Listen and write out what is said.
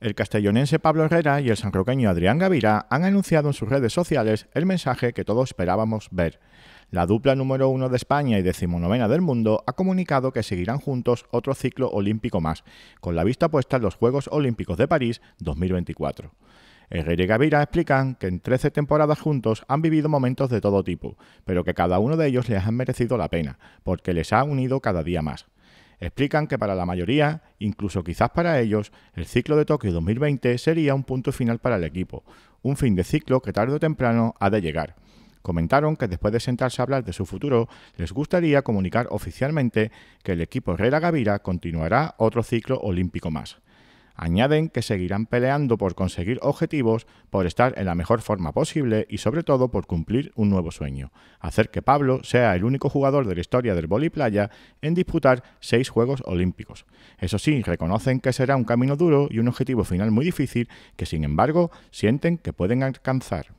El castellonense Pablo Herrera y el sanroqueño Adrián Gavira han anunciado en sus redes sociales el mensaje que todos esperábamos ver. La dupla número uno de España y decimonovena del mundo ha comunicado que seguirán juntos otro ciclo olímpico más, con la vista puesta en los Juegos Olímpicos de París 2024. Herrera y Gavira explican que en 13 temporadas juntos han vivido momentos de todo tipo, pero que cada uno de ellos les ha merecido la pena, porque les ha unido cada día más. Explican que para la mayoría, incluso quizás para ellos, el ciclo de Tokio 2020 sería un punto final para el equipo, un fin de ciclo que tarde o temprano ha de llegar. Comentaron que después de sentarse a hablar de su futuro, les gustaría comunicar oficialmente que el equipo Herrera Gavira continuará otro ciclo olímpico más. Añaden que seguirán peleando por conseguir objetivos, por estar en la mejor forma posible y sobre todo por cumplir un nuevo sueño, hacer que Pablo sea el único jugador de la historia del playa en disputar seis Juegos Olímpicos. Eso sí, reconocen que será un camino duro y un objetivo final muy difícil que sin embargo sienten que pueden alcanzar.